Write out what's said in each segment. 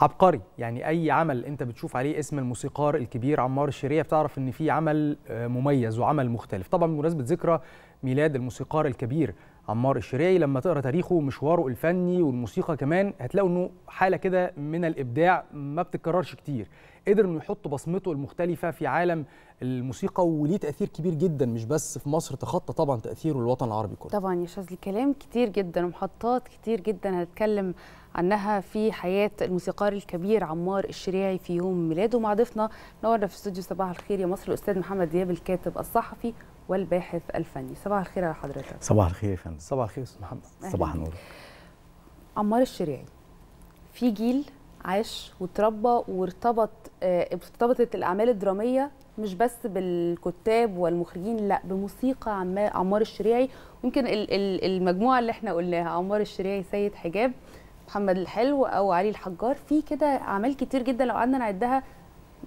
عبقري يعني اي عمل انت بتشوف عليه اسم الموسيقار الكبير عمار الشريع بتعرف ان في عمل آه، مميز وعمل مختلف طبعا بمناسبه ذكرى ميلاد الموسيقار الكبير عمار الشريعي لما تقرا تاريخه ومشواره الفني والموسيقى كمان هتلاقوا انه حاله كده من الابداع ما بتتكررش كتير قدر انه يحط بصمته المختلفه في عالم الموسيقى وليه تاثير كبير جدا مش بس في مصر تخطى طبعا تاثيره الوطن العربي كله طبعا يا شاذ الكلام كتير جدا ومحطات كتير جدا هنتكلم عنها في حياه الموسيقار الكبير عمار الشريعي في يوم ميلاده مع ضيفنا نورنا في استوديو صباح الخير يا مصر الاستاذ محمد دياب الكاتب الصحفي والباحث الفني صباح الخير على حضرتك صباح الخير يا فندم صباح الخير استاذ محمد صباح النور عمار الشريعي في جيل عاش وتربى وارتبط آه، ارتبطت الاعمال الدراميه مش بس بالكتاب والمخرجين لا بموسيقى عمار الشريعي ويمكن المجموعه اللي احنا قلناها عمار الشريعي سيد حجاب محمد الحلو او علي الحجار في كده اعمال كتير جدا لو قعدنا نعدها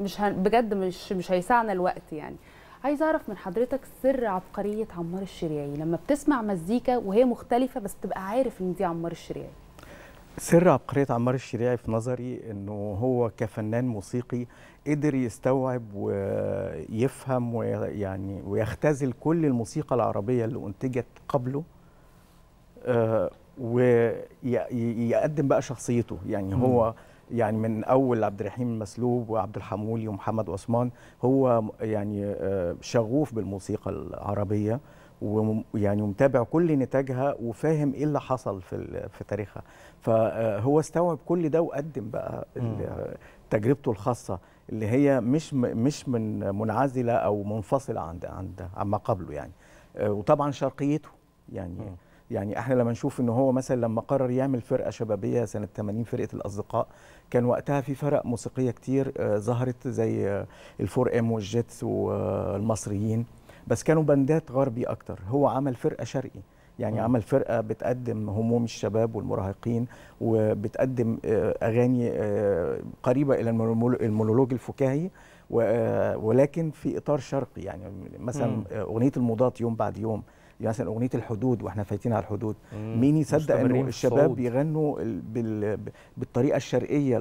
مش بجد مش مش هيسعنا الوقت يعني عايز اعرف من حضرتك سر عبقريه عمار الشريعي لما بتسمع مزيكا وهي مختلفه بس تبقى عارف ان دي عمار الشريعي سر عبقرية عمار الشريعي في نظري انه هو كفنان موسيقي قدر يستوعب ويفهم ويعني ويختزل كل الموسيقى العربية اللي انتجت قبله آه، ويقدم بقى شخصيته يعني هو م. يعني من اول عبد الرحيم مسلوب وعبد الحمولي ومحمد عثمان هو يعني آه، شغوف بالموسيقى العربيه ويعني متابع كل نتاجها وفاهم ايه اللي حصل في في تاريخها فهو آه، استوعب كل ده وقدم بقى تجربته الخاصه اللي هي مش مش من منعزله او منفصله عن عن عما قبله يعني آه، وطبعا شرقيته يعني م. يعني احنا لما نشوف ان هو مثلا لما قرر يعمل فرقه شبابيه سنه 80 فرقه الاصدقاء كان وقتها في فرق موسيقيه كتير آه، ظهرت زي آه، الفور ام والجيتس والمصريين بس كانوا بندات غربي اكتر هو عمل فرقه شرقي يعني عمل فرقه بتقدم هموم الشباب والمراهقين وبتقدم آه، اغاني قريبه الى المونولوج الفكاهي ولكن في اطار شرقي يعني مثلا اغنيه المضاد يوم بعد يوم يعني مثلا اغنيه الحدود واحنا فايتين على الحدود مين يصدق انه الشباب بيغنوا بالطريقه الشرقيه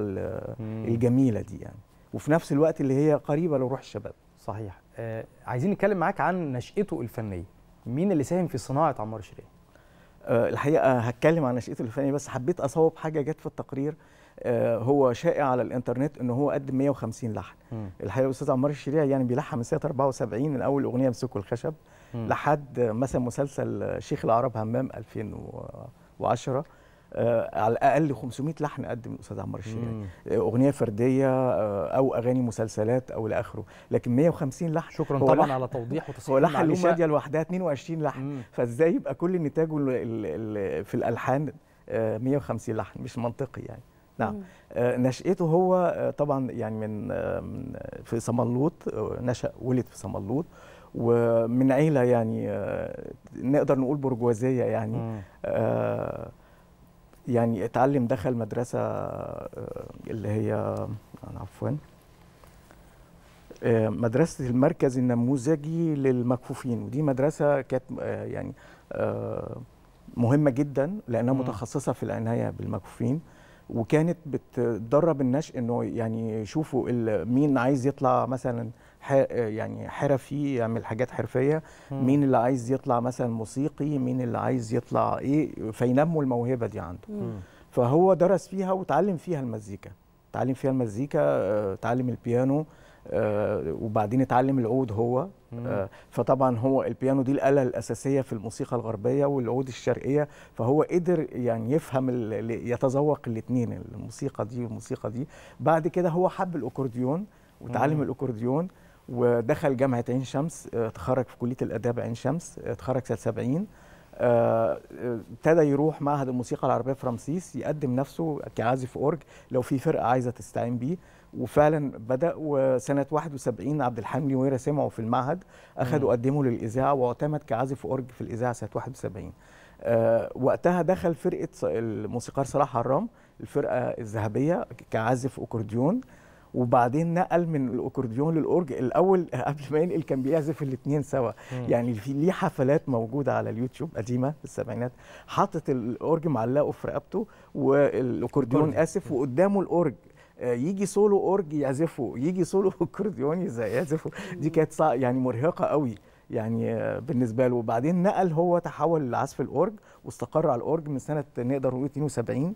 الجميله دي يعني وفي نفس الوقت اللي هي قريبه لروح الشباب صحيح آه عايزين نتكلم معاك عن نشأته الفنيه مين اللي ساهم في صناعه عمار شيرين آه الحقيقه هتكلم عن نشأته الفنيه بس حبيت اصوب حاجه جت في التقرير آه، هو شائع على الانترنت ان هو قدم 150 لحن الحقيقه الاستاذ عمار الشريع يعني بيلحن من سنه 74 من اول اغنيه مسكوا الخشب لحد مثلا مسلسل شيخ العرب همام 2010 آه، على الاقل 500 لحن قدم الاستاذ عمار الشريعي آه، اغنيه فرديه آه، او اغاني مسلسلات او لاخره لكن 150 لحن شكرا طبعا لحن على توضيح وتصحيح هو لحن لشاديه لوحدها 22 لحن مم. فازاي يبقى كل نتاجه في الالحان 150 لحن مش منطقي يعني نعم نشأته هو طبعا يعني من في صملوط نشأ ولد في صملوط ومن عيله يعني آه، نقدر نقول برجوازيه يعني آه، يعني اتعلم دخل مدرسه آه، اللي هي عفوا مدرسه المركز النموذجي للمكفوفين ودي مدرسه كانت يعني مهمه جدا لانها متخصصه في العنايه بالمكفوفين وكانت بتدرب الناس انه يعني يشوفوا مين عايز يطلع مثلا يعني حرفي يعمل حاجات حرفيه مم. مين اللي عايز يطلع مثلا موسيقي مين اللي عايز يطلع ايه فينموا الموهبه دي عنده مم. فهو درس فيها وتعلم فيها المزيكا تعلم فيها المزيكا آه، تعلم البيانو آه، وبعدين اتعلم العود هو آه، فطبعا هو البيانو دي الاله الاساسيه في الموسيقى الغربيه والعود الشرقيه فهو قدر يعني يفهم يتذوق الاثنين الموسيقى دي والموسيقى دي بعد كده هو حب الاكورديون وتعلم الاكورديون ودخل جامعه عين شمس آه، اتخرج في كليه الاداب عين شمس آه، اتخرج سنه 70 آه، ابتدى يروح معهد الموسيقى العربيه في رمسيس يقدم نفسه كعازف اورج لو في فرقه عايزه تستعين بيه وفعلا بدا وسنه 71 عبد الحليم ويرا سمعه في المعهد اخذوا قدمه للاذاعه واعتمد كعازف اورج في الاذاعه سنه 71 أه وقتها دخل فرقه الموسيقار صلاح حرام الفرقه الذهبيه كعازف اكورديون وبعدين نقل من الاكورديون للاورج الاول قبل ما ينقل كان بيعزف الاثنين سوا مم. يعني في ليه حفلات موجوده على اليوتيوب قديمه في السبعينات حاطط الاورج معلقه في رقبته والاكورديون اسف وقدامه الاورج آه، يجي سولو اورج يعزفه يجي سولو اكورديون يعزفه دي كانت يعني مرهقه قوي يعني آه، بالنسبه له وبعدين نقل هو تحول لعزف الاورج واستقر على الاورج من سنه نقدر نقول 72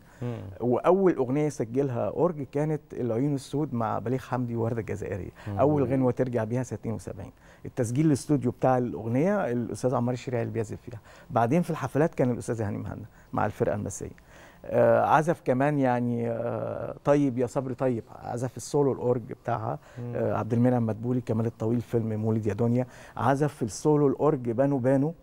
واول اغنيه سجلها اورج كانت العيون السود مع بليغ حمدي وورده الجزائريه اول غنوه ترجع بيها سنه 72 التسجيل الاستوديو بتاع الاغنيه الاستاذ عمار الشريعي اللي بيعزف فيها بعدين في الحفلات كان الاستاذ هاني مهنا مع الفرقه المسيه آه عزف كمان يعني آه طيب يا صبري طيب عزف السولو الاورج بتاعها آه عبد المنعم مدبولي كمال الطويل فيلم مولد يا دنيا عزف السولو الاورج بانو بانو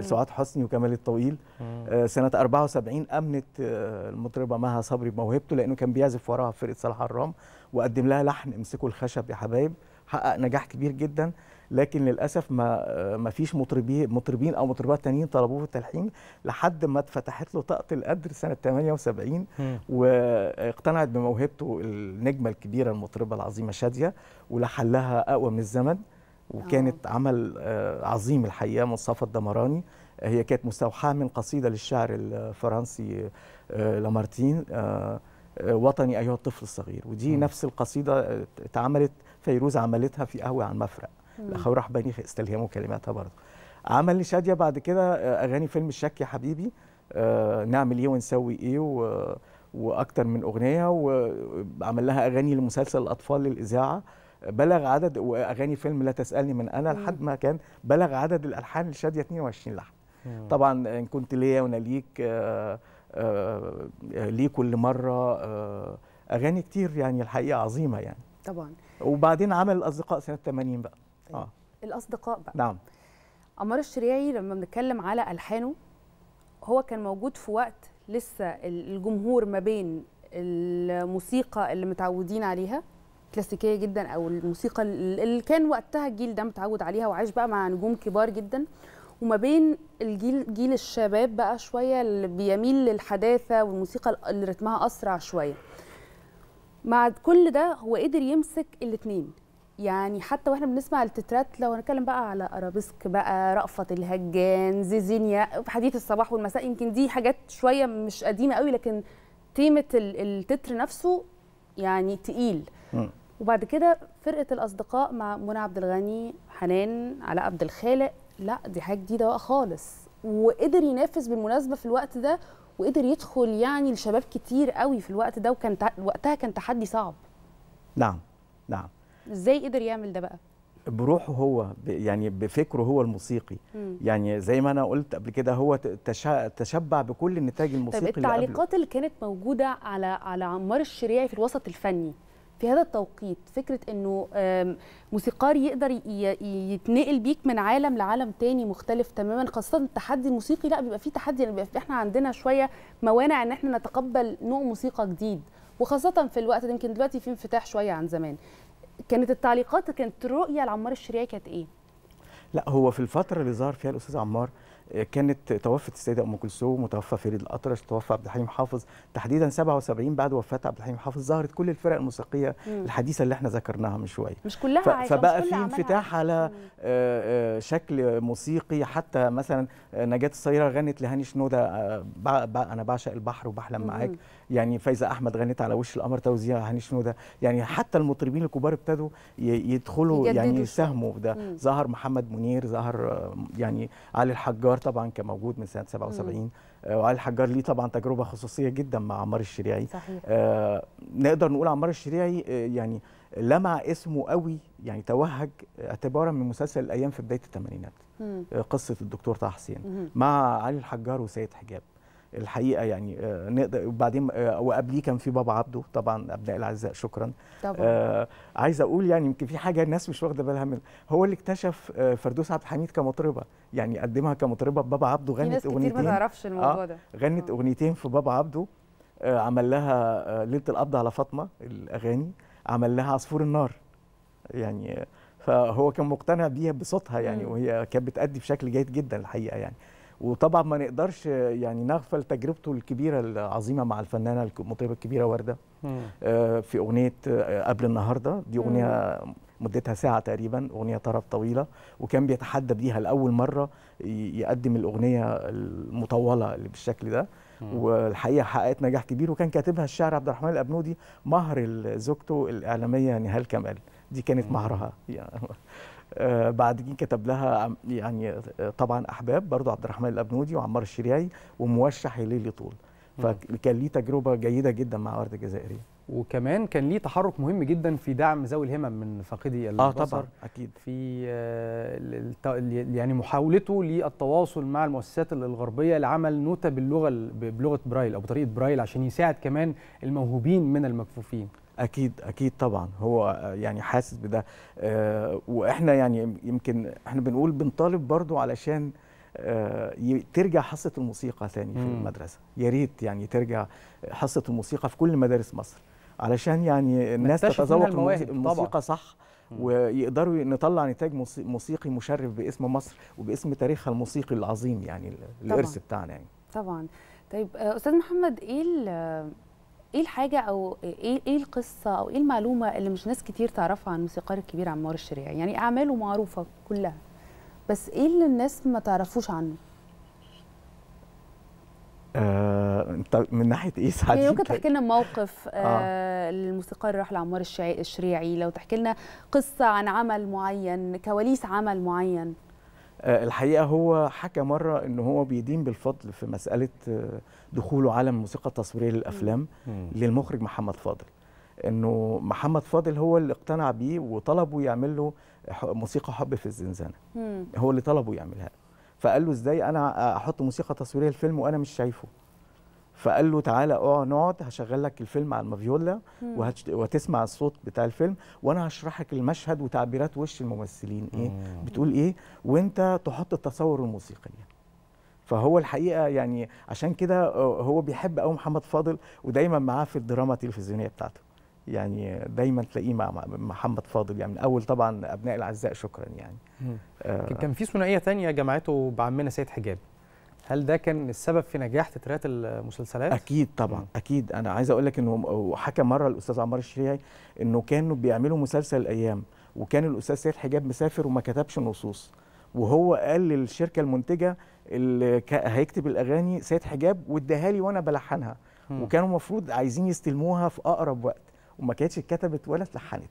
سعاد حسني وكمال الطويل آه، سنه 74 امنت آه، المطربه مها صبري بموهبته لانه كان بيعزف وراها فرقه صلاح الرام وقدم لها لحن امسكوا الخشب يا حبايب حقق نجاح كبير جدا لكن للاسف ما آه، ما فيش مطربين مطربين او مطربات تانيين طلبوه في التلحين لحد ما اتفتحت له طاقه القدر سنه 78 واقتنعت بموهبته النجمه الكبيره المطربه العظيمه شاديه ولحلها اقوى من الزمن وكانت أوه. عمل آه، عظيم الحقيقه مصطفى الدمراني هي كانت مستوحاه من قصيده للشاعر الفرنسي آه، لامارتين آه، وطني ايها الطفل الصغير ودي مم. نفس القصيده اتعملت فيروز عملتها في قهوه عن مفرق الاخوي رحباني استلهموا كلماتها برضه عمل لشاديه بعد كده اغاني فيلم الشك يا حبيبي نعمل ايه ونسوي ايه واكتر من اغنيه وعمل لها اغاني لمسلسل الاطفال للاذاعه بلغ عدد واغاني فيلم لا تسالني من انا لحد ما كان بلغ عدد الالحان لشاديه 22 لحن طبعا ان كنت ليا وانا ليك آه، آه، آه، ليه كل مره اغاني كتير يعني الحقيقه عظيمه يعني طبعا وبعدين عمل الاصدقاء سنه 80 بقى طيب. اه الاصدقاء بقى نعم عمار الشريعي لما بنتكلم على الحانه هو كان موجود في وقت لسه الجمهور ما بين الموسيقى اللي متعودين عليها كلاسيكيه جدا او الموسيقى اللي كان وقتها الجيل ده متعود عليها وعايش بقى مع نجوم كبار جدا وما بين الجيل جيل الشباب بقى شويه اللي بيميل للحداثه والموسيقى اللي رتمها اسرع شويه مع كل ده هو قدر يمسك الاثنين يعني حتى واحنا بنسمع التترات لو هنتكلم بقى على ارابيسك بقى رأفت الهجان زيزينيا حديث الصباح والمساء يمكن دي حاجات شويه مش قديمه قوي لكن تيمه التتر نفسه يعني تقيل وبعد كده فرقه الاصدقاء مع منى عبد الغني حنان علاء عبد الخالق لا دي حاجه جديده بقى خالص وقدر ينافس بالمناسبه في الوقت ده وقدر يدخل يعني لشباب كتير قوي في الوقت ده وكان وقتها كان تحدي صعب نعم نعم ازاي قدر يعمل ده بقى بروحه هو يعني بفكره هو الموسيقي مم. يعني زي ما انا قلت قبل كده هو تشبع بكل النتاج الموسيقي طب التعليقات اللي, اللي كانت موجوده على على عمار الشريعي في الوسط الفني في هذا التوقيت فكره انه موسيقار يقدر يتنقل بيك من عالم لعالم تاني مختلف تماما خاصه التحدي الموسيقي لا بيبقى فيه تحدي يعني بيبقى احنا عندنا شويه موانع ان احنا نتقبل نوع موسيقى جديد وخاصه في الوقت ده يمكن دلوقتي في انفتاح شويه عن زمان كانت التعليقات كانت الرؤيه لعمار الشريعي كانت ايه لا هو في الفتره اللي ظهر فيها الاستاذ عمار كانت توفت السيده ام كلثوم وتوفى فريد الاطرش وتوفى عبد الحليم حافظ تحديدا 77 بعد وفاه عبد الحليم حافظ ظهرت كل الفرق الموسيقيه الحديثه اللي احنا ذكرناها من شويه مش كلها ف... فبقى في انفتاح على آه، آه، شكل موسيقي حتى مثلا آه، نجاه الصغيره غنت لهاني شنوده انا بعشق البحر وبحلم معاك يعني فايزه احمد غنت على وش القمر توزيع هاني شنوده يعني حتى المطربين الكبار ابتدوا يدخلوا يعني يساهموا في ده ظهر محمد منير ظهر يعني علي الحجار طبعا كان موجود من سنه 77 آه، وعلي الحجار ليه طبعا تجربه خصوصيه جدا مع عمار الشريعي صحيح. آه نقدر نقول عمار الشريعي آه، يعني لمع اسمه قوي يعني توهج اعتبارا من مسلسل الايام في بدايه الثمانينات آه، قصه الدكتور طه حسين مع علي الحجار وسيد حجاب الحقيقه يعني آه، نقدر وبعدين آه، وقبليه كان في بابا عبده طبعا ابناء الاعزاء شكرا طبعا آه عايز اقول يعني يمكن في حاجه الناس مش واخده بالها منها هو اللي اكتشف آه، فردوس عبد الحميد كمطربه يعني قدمها كمطربه بابا عبده غنت اغنيتين ما تعرفش الموضوع ده آه غنت اغنيتين في بابا عبده آه عمل لها آه ليله القبض على فاطمه الاغاني عمل لها عصفور النار يعني فهو كان مقتنع بيها بصوتها يعني وهي كانت بتأدي بشكل جيد جدا الحقيقه يعني وطبعا ما نقدرش يعني نغفل تجربته الكبيره العظيمه مع الفنانه المطربه الكبيره ورده آه، في اغنيه آه، قبل النهارده دي اغنيه مدتها ساعة تقريبا أغنية طرب طويلة وكان بيتحدى بيها لأول مرة يقدم الأغنية المطولة اللي بالشكل ده والحقيقة حققت نجاح كبير وكان كاتبها الشاعر عبد الرحمن الأبنودي مهر زوجته الإعلامية نهال كمال دي كانت مهرها يعني آه، بعدين كتب لها يعني آه، طبعا احباب برضو عبد الرحمن الابنودي وعمار الشريعي وموشح ليلي طول فكان ليه تجربه جيده جدا مع ورده الجزائري وكمان كان ليه تحرك مهم جدا في دعم ذوي الهمم من فاقدي البصر اه طبعا اكيد في آه، يعني محاولته للتواصل مع المؤسسات الغربيه لعمل نوتة باللغه بلغه برايل او بطريقه برايل عشان يساعد كمان الموهوبين من المكفوفين اكيد اكيد طبعا هو آه، يعني حاسس بده آه، واحنا يعني يمكن احنا بنقول بنطالب برضو علشان آه، ترجع حصه الموسيقى ثاني في المدرسه يا ريت يعني ترجع حصه الموسيقى في كل مدارس مصر علشان يعني الناس تتذوق الموسيقى طبعا. صح ويقدروا نطلع نتاج موسيقي مشرف باسم مصر وباسم تاريخها الموسيقي العظيم يعني الارث بتاعنا يعني طبعا طيب استاذ محمد ايه ايه الحاجه او إيه،, ايه القصه او ايه المعلومه اللي مش ناس كتير تعرفها عن الموسيقار الكبير عمار الشريعي يعني اعماله معروفه كلها بس ايه اللي الناس ما تعرفوش عنه آه، انت آه، من ناحيه ايه سعدين يعني ممكن تحكي لنا موقف آه, آه. الموسيقار راح لعمار الشريعي لو تحكي لنا قصه عن عمل معين كواليس عمل معين آه، الحقيقه هو حكى مره ان هو بيدين بالفضل في مساله آه، دخوله عالم الموسيقى التصويريه للافلام للمخرج محمد فاضل انه محمد فاضل هو اللي اقتنع بيه وطلبه يعمل له موسيقى حب في الزنزانه هو اللي طلبه يعملها فقال له ازاي انا احط موسيقى تصويريه للفيلم وانا مش شايفه فقال له تعالى اقعد نقعد هشغل لك الفيلم على المافيولا وهتسمع الصوت بتاع الفيلم وانا هشرح لك المشهد وتعبيرات وش الممثلين ايه مم. بتقول ايه وانت تحط التصور الموسيقي فهو الحقيقه يعني عشان كده آه، هو بيحب قوي محمد فاضل ودايما معاه في الدراما التلفزيونيه بتاعته يعني دايما تلاقيه مع محمد فاضل يعني من اول طبعا ابناء الاعزاء شكرا يعني آه كان في ثنائيه ثانيه جمعته بعمنا سيد حجاب هل ده كان السبب في نجاح تترات المسلسلات؟ اكيد طبعا م. اكيد انا عايز اقول لك انه حكى مره الاستاذ عمار الشريعي انه كانوا بيعملوا مسلسل الايام وكان الاستاذ سيد حجاب مسافر وما كتبش نصوص وهو قال للشركه المنتجه اللي هيكتب الاغاني سيد حجاب واداها لي وانا بلحنها م. وكانوا المفروض عايزين يستلموها في اقرب وقت وما كانتش اتكتبت ولا اتلحنت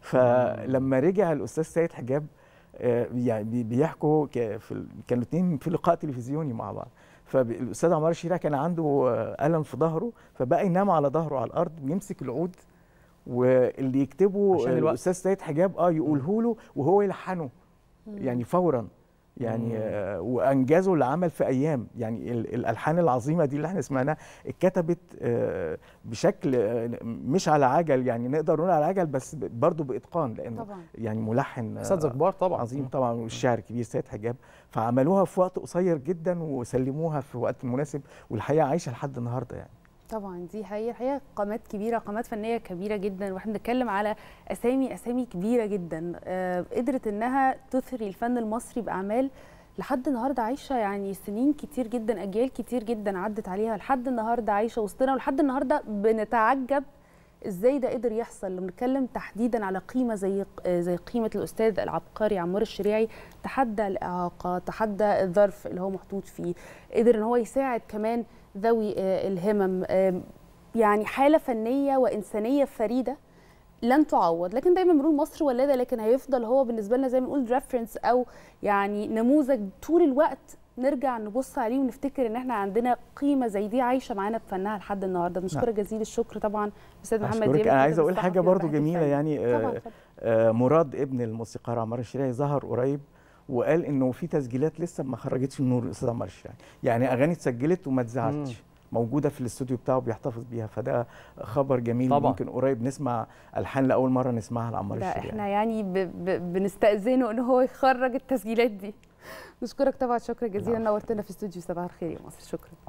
فلما رجع الاستاذ سيد حجاب آه، يعني بيحكوا كانوا اتنين في لقاء تلفزيوني مع بعض فالاستاذ عمار الشريع كان عنده الم آه، في ظهره فبقى ينام على ظهره على الارض ويمسك العود واللي يكتبه آه، الاستاذ سيد حجاب اه يقوله له وهو يلحنه يعني فورا يعني آه، وانجزوا العمل في ايام يعني الالحان العظيمه دي اللي احنا سمعناها اتكتبت آه، بشكل آه، مش على عجل يعني نقدر نقول على عجل بس برضه باتقان لان طبعا. يعني ملحن استاذ كبار طبعا عظيم طبعا والشاعر الكبير سيد حجاب فعملوها في وقت قصير جدا وسلموها في وقت مناسب والحقيقه عايشه لحد النهارده يعني طبعا دي حقيقه الحقيقه قامات كبيره قامات فنيه كبيره جدا واحنا بنتكلم على اسامي اسامي كبيره جدا آه قدرت انها تثري الفن المصري باعمال لحد النهارده عايشه يعني سنين كتير جدا اجيال كتير جدا عدت عليها لحد النهارده عايشه وسطنا ولحد النهارده بنتعجب ازاي ده قدر يحصل لو بنتكلم تحديدا على قيمه زي زي قيمه الاستاذ العبقري عمار الشريعي تحدى الاعاقه تحدى الظرف اللي هو محطوط فيه قدر ان هو يساعد كمان ذوي آه، الهمم يعني حاله فنيه وانسانيه فريده لن تعوض لكن دايما بنقول مصر ولاده لكن هيفضل هو بالنسبه لنا زي ما بنقول ريفرنس او يعني نموذج طول الوقت نرجع نبص عليه ونفتكر ان احنا عندنا قيمه زي دي عايشه معانا بفنها لحد النهارده بنشكرك نعم. جزيل الشكر طبعا استاذ محمد دياب انا عايز اقول حاجه برضو جميله يعني آه،, آه مراد ابن الموسيقار عمار الشريعي ظهر قريب وقال انه في تسجيلات لسه ما خرجتش النور نور الاستاذ عمار الشريعي يعني اغاني اتسجلت وما اتذاعتش موجوده في الاستوديو بتاعه بيحتفظ بيها فده خبر جميل طبعا. ممكن قريب نسمع الحان لاول مره نسمعها لعمار الشريعي احنا يعني, يعني بنستاذنه ان هو يخرج التسجيلات دي نشكرك طبعا شكرا جزيلا نورتنا في استوديو صباح الخير يا مصر شكرا